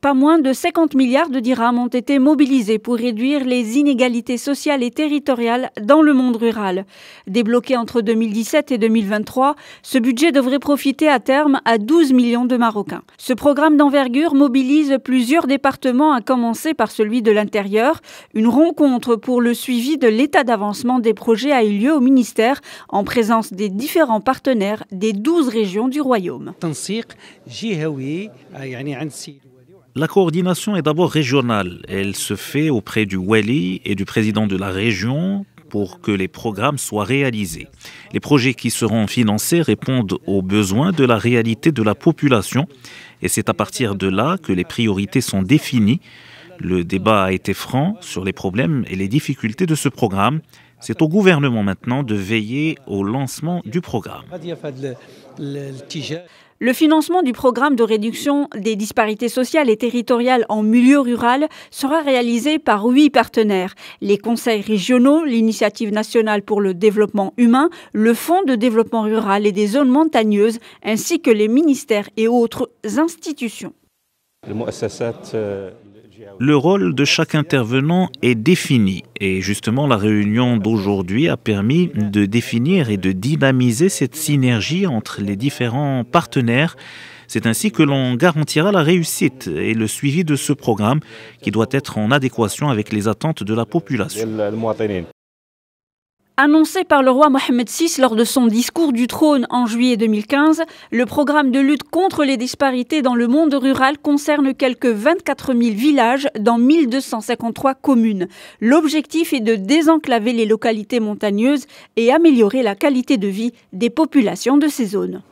Pas moins de 50 milliards de dirhams ont été mobilisés pour réduire les inégalités sociales et territoriales dans le monde rural. Débloqué entre 2017 et 2023, ce budget devrait profiter à terme à 12 millions de Marocains. Ce programme d'envergure mobilise plusieurs départements, à commencer par celui de l'intérieur. Une rencontre pour le suivi de l'état d'avancement des projets a eu lieu au ministère en présence des différents partenaires des 12 régions du royaume. La coordination est d'abord régionale. Elle se fait auprès du Wali et du président de la région pour que les programmes soient réalisés. Les projets qui seront financés répondent aux besoins de la réalité de la population et c'est à partir de là que les priorités sont définies. Le débat a été franc sur les problèmes et les difficultés de ce programme c'est au gouvernement maintenant de veiller au lancement du programme. Le financement du programme de réduction des disparités sociales et territoriales en milieu rural sera réalisé par huit partenaires. Les conseils régionaux, l'Initiative nationale pour le développement humain, le Fonds de développement rural et des zones montagneuses, ainsi que les ministères et autres institutions. Le rôle de chaque intervenant est défini et justement la réunion d'aujourd'hui a permis de définir et de dynamiser cette synergie entre les différents partenaires. C'est ainsi que l'on garantira la réussite et le suivi de ce programme qui doit être en adéquation avec les attentes de la population. Annoncé par le roi Mohamed VI lors de son discours du trône en juillet 2015, le programme de lutte contre les disparités dans le monde rural concerne quelques 24 000 villages dans 1253 communes. L'objectif est de désenclaver les localités montagneuses et améliorer la qualité de vie des populations de ces zones.